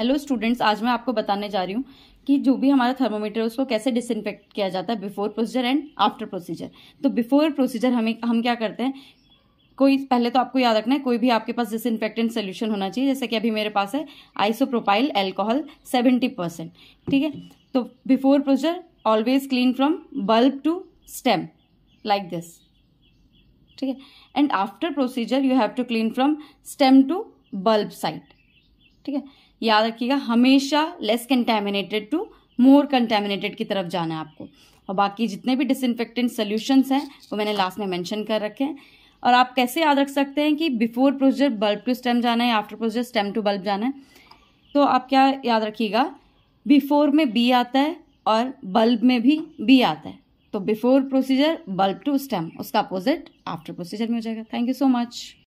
hello students आज मैं आपको बताने जा रही हूँ कि जो भी हमारा थर्मोमीटर है उसको कैसे डिसइनफेक्ट किया जाता है before procedure and after procedure तो बिफोर प्रोसीजर हमें हम क्या करते हैं कोई पहले तो आपको याद रखना है कोई भी आपके पास डिसइनफेक्टेंट सोल्यूशन होना चाहिए जैसे कि अभी मेरे पास है आइसोप्रोपाइल एल्कोहल सेवेंटी परसेंट ठीक है तो before procedure always clean from bulb to stem like this ठीक है and after procedure you have to clean from stem to bulb side ठीक है याद रखिएगा हमेशा less contaminated to more contaminated की तरफ जाना है आपको और बाकी जितने भी डिसइनफेक्टेंट सोल्यूशंस हैं वो मैंने लास्ट में मेंशन कर रखे हैं और आप कैसे याद रख सकते हैं कि before procedure bulb to stem जाना है after procedure stem to bulb जाना है तो आप क्या याद रखिएगा बिफोर में बी आता है और बल्ब में भी बी आता है तो before procedure bulb to stem उसका अपोजिट आफ्टर प्रोसीजर में हो जाएगा थैंक यू सो मच